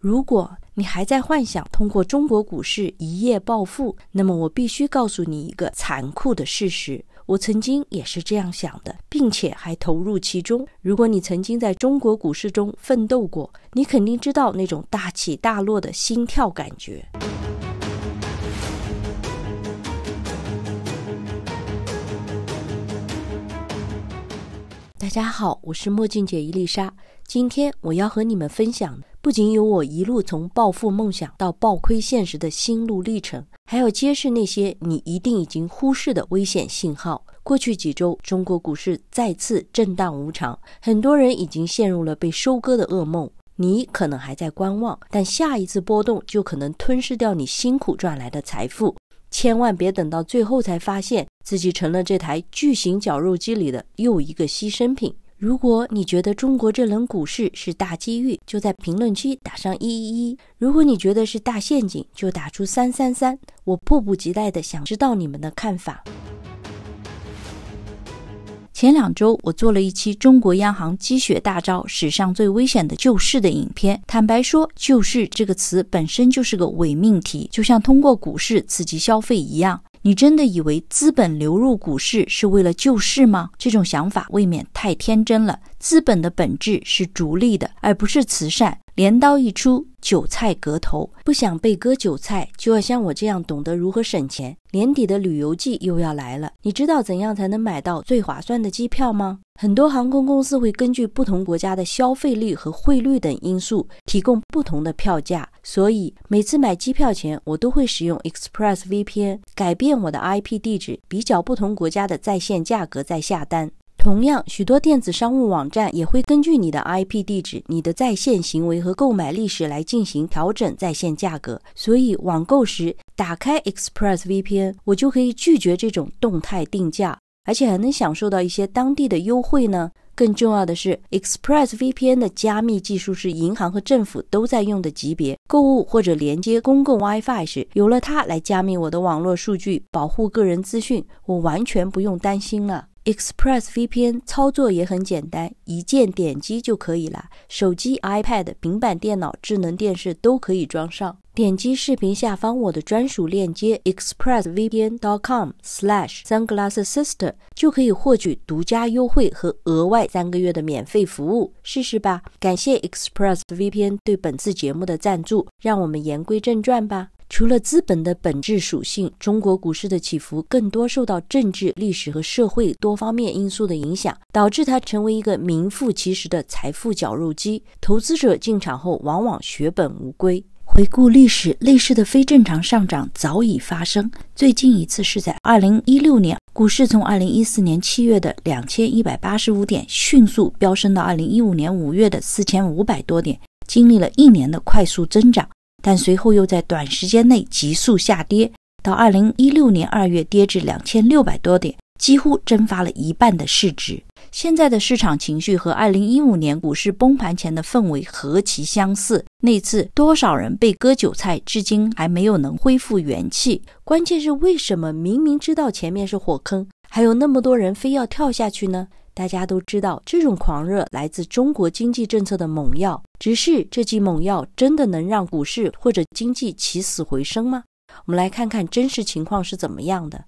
如果你还在幻想通过中国股市一夜暴富，那么我必须告诉你一个残酷的事实：我曾经也是这样想的，并且还投入其中。如果你曾经在中国股市中奋斗过，你肯定知道那种大起大落的心跳感觉。大家好，我是墨镜姐伊丽莎，今天我要和你们分享的。不仅有我一路从暴富梦想到暴亏现实的心路历程，还要揭示那些你一定已经忽视的危险信号。过去几周，中国股市再次震荡无常，很多人已经陷入了被收割的噩梦。你可能还在观望，但下一次波动就可能吞噬掉你辛苦赚来的财富。千万别等到最后才发现自己成了这台巨型绞肉机里的又一个牺牲品。如果你觉得中国这轮股市是大机遇，就在评论区打上一一一；如果你觉得是大陷阱，就打出三三三。我迫不及待的想知道你们的看法。前两周，我做了一期《中国央行积雪大招：史上最危险的救市》的影片。坦白说，救市这个词本身就是个伪命题，就像通过股市刺激消费一样。你真的以为资本流入股市是为了救市吗？这种想法未免太天真了。资本的本质是逐利的，而不是慈善。镰刀一出，韭菜割头。不想被割韭菜，就要像我这样懂得如何省钱。年底的旅游季又要来了，你知道怎样才能买到最划算的机票吗？很多航空公司会根据不同国家的消费率和汇率等因素，提供不同的票价。所以每次买机票前，我都会使用 Express VPN 改变我的 IP 地址，比较不同国家的在线价格再下单。同样，许多电子商务网站也会根据你的 IP 地址、你的在线行为和购买历史来进行调整在线价格。所以，网购时打开 Express VPN，我就可以拒绝这种动态定价，而且还能享受到一些当地的优惠呢。更重要的是，Express VPN 的加密技术是银行和政府都在用的级别。购物或者连接公共 Wi-Fi 时，有了它来加密我的网络数据，保护个人资讯，我完全不用担心了。ExpressVPN 操作也很简单，一键点击就可以了。手机、iPad、平板电脑、智能电视都可以装上。点击视频下方我的专属链接 expressvpn.com/slashsunglassesister，就可以获取独家优惠和额外三个月的免费服务。试试吧！感谢 ExpressVPN 对本次节目的赞助。让我们言归正传吧。除了资本的本质属性，中国股市的起伏更多受到政治、历史和社会多方面因素的影响，导致它成为一个名副其实的财富绞肉机。投资者进场后，往往血本无归。回顾历史，类似的非正常上涨早已发生，最近一次是在二零一六年，股市从二零一四年七月的两千一百八十五点迅速飙升到二零一五年五月的四千五百多点，经历了一年的快速增长。但随后又在短时间内急速下跌，到二零一六年二月跌至两千六百多点，几乎蒸发了一半的市值。现在的市场情绪和二零一五年股市崩盘前的氛围何其相似！那次多少人被割韭菜，至今还没有能恢复元气。关键是为什么明明知道前面是火坑，还有那么多人非要跳下去呢？大家都知道，这种狂热来自中国经济政策的猛药。只是这剂猛药真的能让股市或者经济起死回生吗？我们来看看真实情况是怎么样的。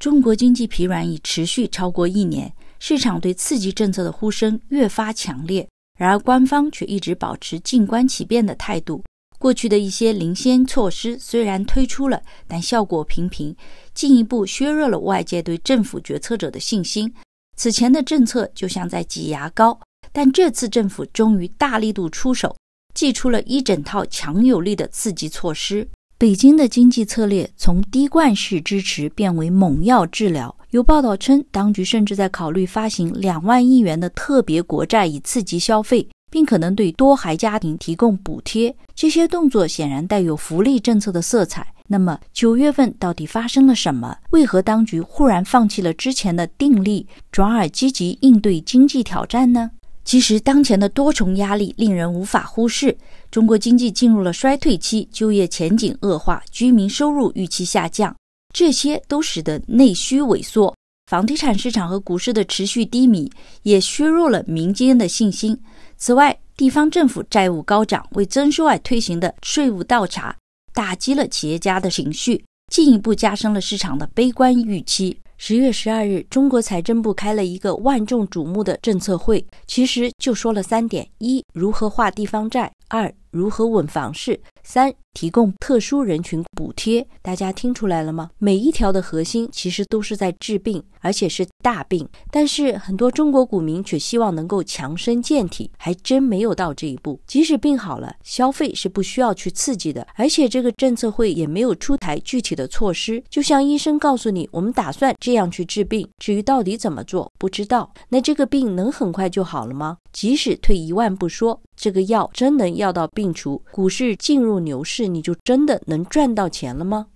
中国经济疲软已持续超过一年，市场对刺激政策的呼声越发强烈。然而，官方却一直保持静观其变的态度。过去的一些领先措施虽然推出了，但效果平平，进一步削弱了外界对政府决策者的信心。此前的政策就像在挤牙膏，但这次政府终于大力度出手，祭出了一整套强有力的刺激措施。北京的经济策略从滴灌式支持变为猛药治疗。有报道称，当局甚至在考虑发行两万亿元的特别国债以刺激消费。并可能对多孩家庭提供补贴，这些动作显然带有福利政策的色彩。那么，九月份到底发生了什么？为何当局忽然放弃了之前的定力，转而积极应对经济挑战呢？其实，当前的多重压力令人无法忽视。中国经济进入了衰退期，就业前景恶化，居民收入预期下降，这些都使得内需萎缩。房地产市场和股市的持续低迷也削弱了民间的信心。此外，地方政府债务高涨，为增收而推行的税务倒查，打击了企业家的情绪，进一步加深了市场的悲观预期。十月十二日，中国财政部开了一个万众瞩目的政策会，其实就说了三点：一、如何化地方债。二如何稳房市？三提供特殊人群补贴，大家听出来了吗？每一条的核心其实都是在治病，而且是大病。但是很多中国股民却希望能够强身健体，还真没有到这一步。即使病好了，消费是不需要去刺激的。而且这个政策会也没有出台具体的措施，就像医生告诉你，我们打算这样去治病，至于到底怎么做，不知道。那这个病能很快就好了吗？即使退一万步说。这个药真能药到病除？股市进入牛市，你就真的能赚到钱了吗？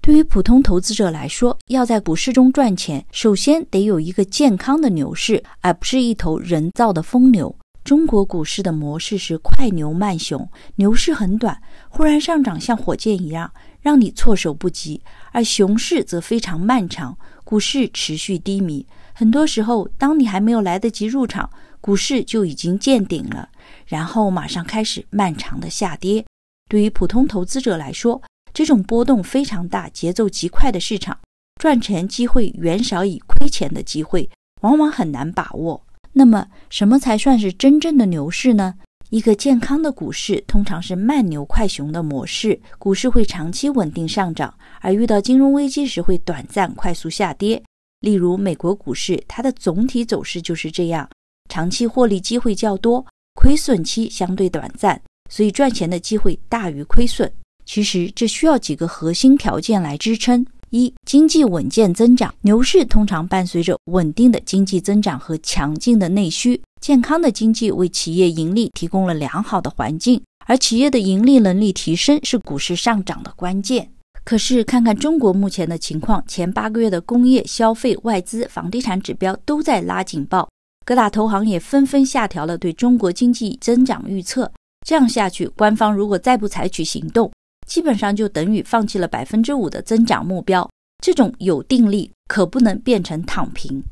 对于普通投资者来说，要在股市中赚钱，首先得有一个健康的牛市，而不是一头人造的疯牛。中国股市的模式是快牛慢熊，牛市很短，忽然上涨像火箭一样，让你措手不及；而熊市则非常漫长，股市持续低迷。很多时候，当你还没有来得及入场，股市就已经见顶了，然后马上开始漫长的下跌。对于普通投资者来说，这种波动非常大、节奏极快的市场，赚钱机会远少于亏钱的机会，往往很难把握。那么，什么才算是真正的牛市呢？一个健康的股市通常是慢牛快熊的模式，股市会长期稳定上涨，而遇到金融危机时会短暂快速下跌。例如，美国股市，它的总体走势就是这样。长期获利机会较多，亏损期相对短暂，所以赚钱的机会大于亏损。其实这需要几个核心条件来支撑：一、经济稳健增长，牛市通常伴随着稳定的经济增长和强劲的内需。健康的经济为企业盈利提供了良好的环境，而企业的盈利能力提升是股市上涨的关键。可是，看看中国目前的情况，前八个月的工业、消费、外资、房地产指标都在拉警报。各大投行也纷纷下调了对中国经济增长预测。这样下去，官方如果再不采取行动，基本上就等于放弃了百分之五的增长目标。这种有定力，可不能变成躺平。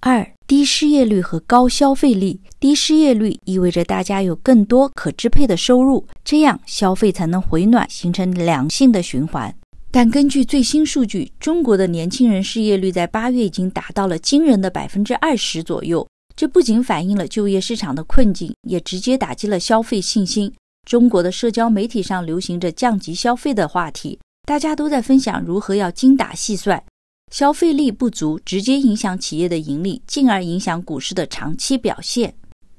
二，低失业率和高消费力。低失业率意味着大家有更多可支配的收入，这样消费才能回暖，形成良性的循环。但根据最新数据，中国的年轻人失业率在八月已经达到了惊人的百分之二十左右。这不仅反映了就业市场的困境，也直接打击了消费信心。中国的社交媒体上流行着“降级消费”的话题，大家都在分享如何要精打细算。消费力不足直接影响企业的盈利，进而影响股市的长期表现。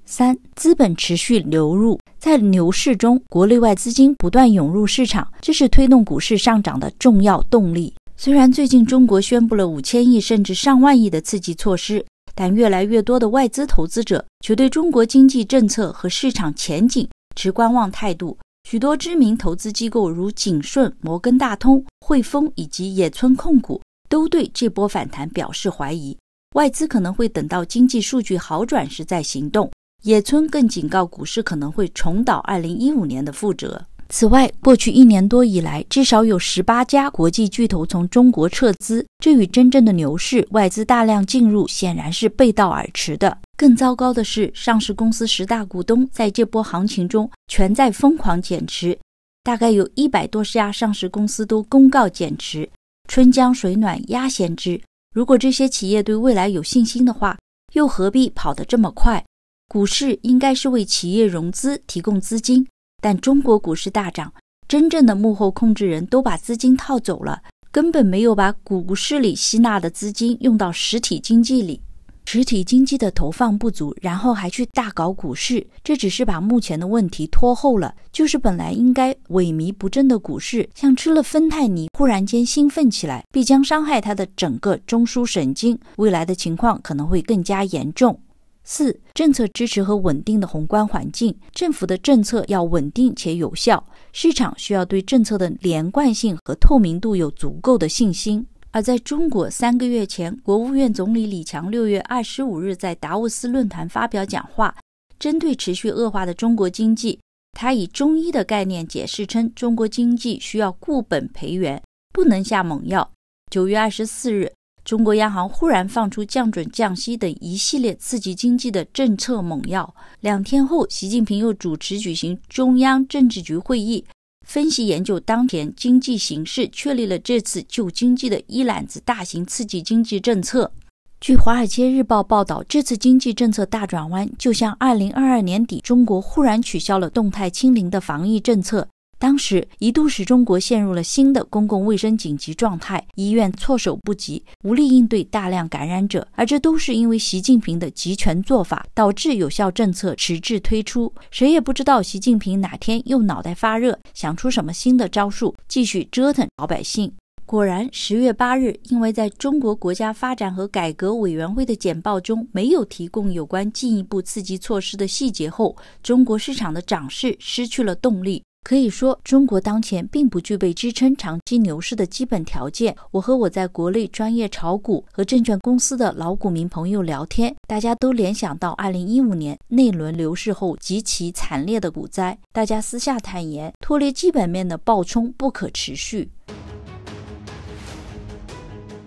三、资本持续流入，在牛市中，国内外资金不断涌入市场，这是推动股市上涨的重要动力。虽然最近中国宣布了五千亿甚至上万亿的刺激措施。但越来越多的外资投资者却对中国经济政策和市场前景持观望态度。许多知名投资机构如景顺、摩根大通、汇丰以及野村控股都对这波反弹表示怀疑，外资可能会等到经济数据好转时再行动。野村更警告股市可能会重蹈2015年的覆辙。此外，过去一年多以来，至少有十八家国际巨头从中国撤资，这与真正的牛市、外资大量进入显然是背道而驰的。更糟糕的是，上市公司十大股东在这波行情中全在疯狂减持，大概有一百多家上市公司都公告减持。春江水暖鸭先知，如果这些企业对未来有信心的话，又何必跑得这么快？股市应该是为企业融资提供资金。但中国股市大涨，真正的幕后控制人都把资金套走了，根本没有把股市里吸纳的资金用到实体经济里。实体经济的投放不足，然后还去大搞股市，这只是把目前的问题拖后了。就是本来应该萎靡不振的股市，像吃了芬太尼，忽然间兴奋起来，必将伤害他的整个中枢神经。未来的情况可能会更加严重。四政策支持和稳定的宏观环境，政府的政策要稳定且有效，市场需要对政策的连贯性和透明度有足够的信心。而在中国，三个月前，国务院总理李强六月二十五日在达沃斯论坛发表讲话，针对持续恶化的中国经济，他以中医的概念解释称，中国经济需要固本培元，不能下猛药。九月二十四日。中国央行忽然放出降准、降息等一系列刺激经济的政策猛药，两天后，习近平又主持举行中央政治局会议，分析研究当前经济形势，确立了这次旧经济的一揽子大型刺激经济政策。据《华尔街日报》报道，这次经济政策大转弯，就像2022年底中国忽然取消了动态清零的防疫政策。当时一度使中国陷入了新的公共卫生紧急状态，医院措手不及，无力应对大量感染者，而这都是因为习近平的集权做法导致有效政策迟滞推出。谁也不知道习近平哪天又脑袋发热，想出什么新的招数，继续折腾老百姓。果然，十月八日，因为在中国国家发展和改革委员会的简报中没有提供有关进一步刺激措施的细节后，中国市场的涨势失去了动力。可以说，中国当前并不具备支撑长期牛市的基本条件。我和我在国内专业炒股和证券公司的老股民朋友聊天，大家都联想到二零一五年那轮牛市后极其惨烈的股灾，大家私下坦言，脱离基本面的暴冲不可持续。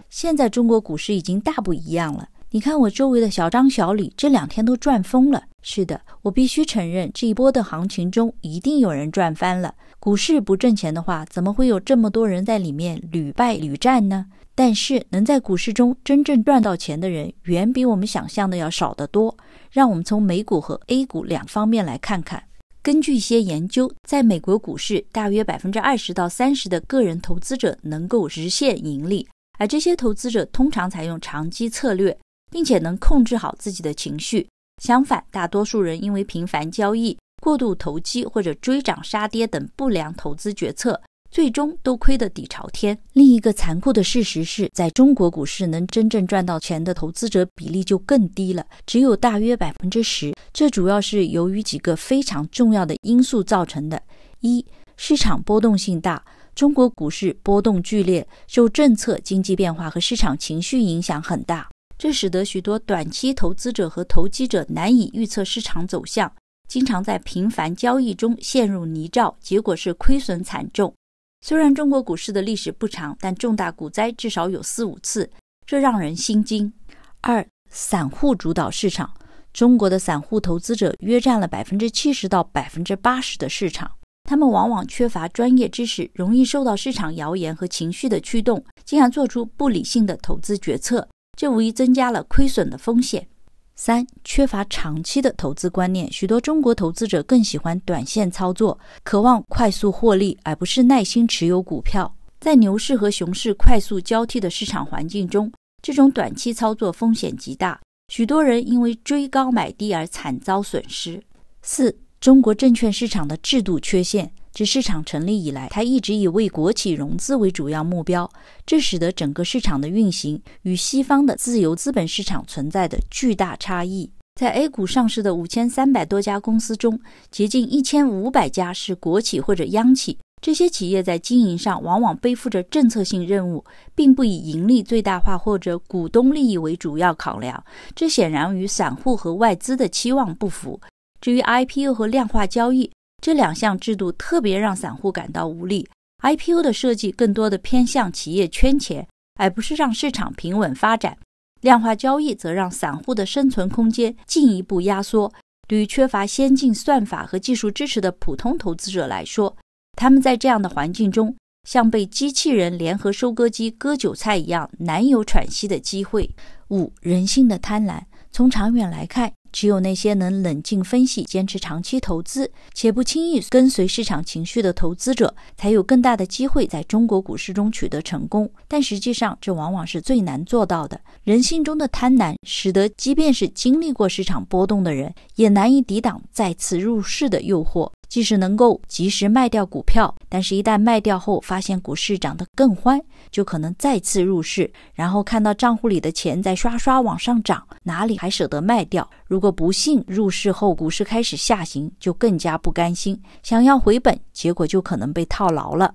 现在中国股市已经大不一样了。你看我周围的小张、小李这两天都赚疯了。是的，我必须承认，这一波的行情中一定有人赚翻了。股市不挣钱的话，怎么会有这么多人在里面屡败屡战呢？但是，能在股市中真正赚到钱的人，远比我们想象的要少得多。让我们从美股和 A 股两方面来看看。根据一些研究，在美国股市，大约百分之二十到三十的个人投资者能够实现盈利，而这些投资者通常采用长期策略。并且能控制好自己的情绪。相反，大多数人因为频繁交易、过度投机或者追涨杀跌等不良投资决策，最终都亏得底朝天。另一个残酷的事实是，在中国股市能真正赚到钱的投资者比例就更低了，只有大约百分之十。这主要是由于几个非常重要的因素造成的：一、市场波动性大，中国股市波动剧烈，受政策、经济变化和市场情绪影响很大。这使得许多短期投资者和投机者难以预测市场走向，经常在频繁交易中陷入泥沼，结果是亏损惨重。虽然中国股市的历史不长，但重大股灾至少有四五次，这让人心惊。二、散户主导市场，中国的散户投资者约占了百分之七十到百分之八十的市场，他们往往缺乏专业知识，容易受到市场谣言和情绪的驱动，进而做出不理性的投资决策。这无疑增加了亏损的风险。三、缺乏长期的投资观念，许多中国投资者更喜欢短线操作，渴望快速获利，而不是耐心持有股票。在牛市和熊市快速交替的市场环境中，这种短期操作风险极大，许多人因为追高买低而惨遭损失。四、中国证券市场的制度缺陷。自市场成立以来，它一直以为国企融资为主要目标，这使得整个市场的运行与西方的自由资本市场存在的巨大差异。在 A 股上市的五千三百多家公司中，接近一千五百家是国企或者央企，这些企业在经营上往往背负着政策性任务，并不以盈利最大化或者股东利益为主要考量，这显然与散户和外资的期望不符。至于 IPO 和量化交易，这两项制度特别让散户感到无力。IPO 的设计更多的偏向企业圈钱，而不是让市场平稳发展。量化交易则让散户的生存空间进一步压缩。对于缺乏先进算法和技术支持的普通投资者来说，他们在这样的环境中，像被机器人联合收割机割韭菜一样，难有喘息的机会。五、人性的贪婪，从长远来看。只有那些能冷静分析、坚持长期投资且不轻易跟随市场情绪的投资者，才有更大的机会在中国股市中取得成功。但实际上，这往往是最难做到的。人性中的贪婪，使得即便是经历过市场波动的人，也难以抵挡再次入市的诱惑。即使能够及时卖掉股票，但是，一旦卖掉后发现股市涨得更欢，就可能再次入市，然后看到账户里的钱在刷刷往上涨，哪里还舍得卖掉？如果不幸入市后股市开始下行，就更加不甘心，想要回本，结果就可能被套牢了。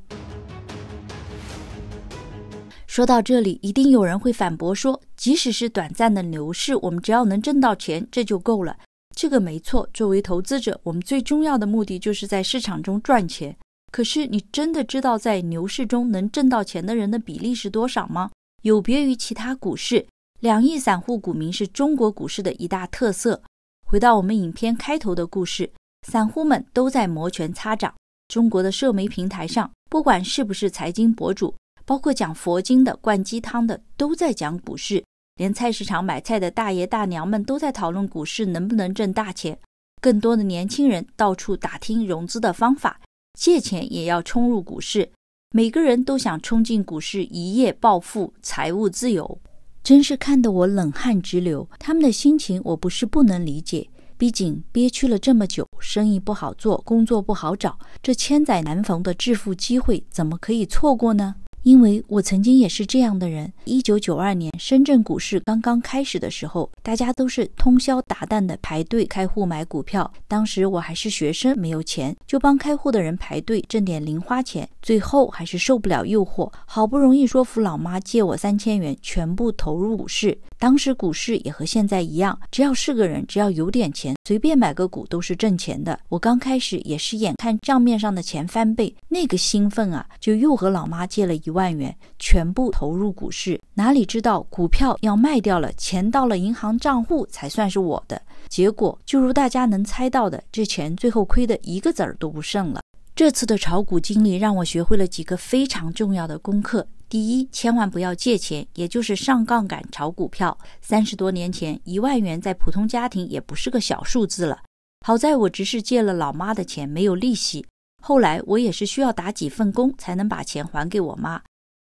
说到这里，一定有人会反驳说，即使是短暂的牛市，我们只要能挣到钱，这就够了。这个没错。作为投资者，我们最重要的目的就是在市场中赚钱。可是，你真的知道在牛市中能挣到钱的人的比例是多少吗？有别于其他股市，两亿散户股民是中国股市的一大特色。回到我们影片开头的故事，散户们都在摩拳擦掌。中国的社媒平台上，不管是不是财经博主，包括讲佛经的、灌鸡汤的，都在讲股市。连菜市场买菜的大爷大娘们都在讨论股市能不能挣大钱，更多的年轻人到处打听融资的方法，借钱也要冲入股市，每个人都想冲进股市一夜暴富，财务自由，真是看得我冷汗直流。他们的心情我不是不能理解，毕竟憋屈了这么久，生意不好做，工作不好找，这千载难逢的致富机会怎么可以错过呢？因为我曾经也是这样的人。一九九二年，深圳股市刚刚开始的时候，大家都是通宵达旦的排队开户买股票。当时我还是学生，没有钱，就帮开户的人排队挣点零花钱。最后还是受不了诱惑，好不容易说服老妈借我三千元，全部投入股市。当时股市也和现在一样，只要是个人，只要有点钱，随便买个股都是挣钱的。我刚开始也是眼看账面上的钱翻倍，那个兴奋啊，就又和老妈借了一万元，全部投入股市。哪里知道股票要卖掉了，钱到了银行账户才算是我的。结果就如大家能猜到的，这钱最后亏得一个子儿都不剩了。这次的炒股经历让我学会了几个非常重要的功课。第一，千万不要借钱，也就是上杠杆炒股票。三十多年前，一万元在普通家庭也不是个小数字了。好在我只是借了老妈的钱，没有利息。后来我也是需要打几份工才能把钱还给我妈。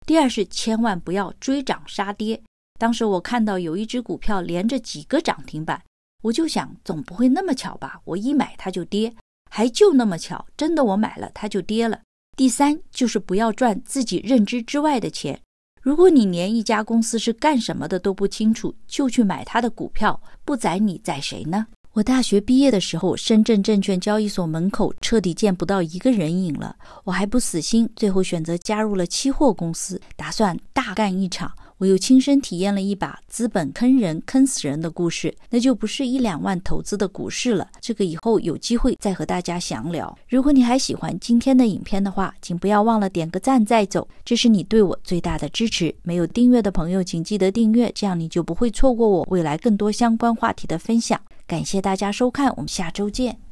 第二是千万不要追涨杀跌。当时我看到有一只股票连着几个涨停板，我就想，总不会那么巧吧？我一买它就跌，还就那么巧，真的我买了它就跌了。第三就是不要赚自己认知之外的钱。如果你连一家公司是干什么的都不清楚，就去买它的股票，不宰你宰谁呢？我大学毕业的时候，深圳证券交易所门口彻底见不到一个人影了。我还不死心，最后选择加入了期货公司，打算大干一场。我又亲身体验了一把资本坑人、坑死人的故事，那就不是一两万投资的股市了。这个以后有机会再和大家详聊。如果你还喜欢今天的影片的话，请不要忘了点个赞再走，这是你对我最大的支持。没有订阅的朋友，请记得订阅，这样你就不会错过我未来更多相关话题的分享。感谢大家收看，我们下周见。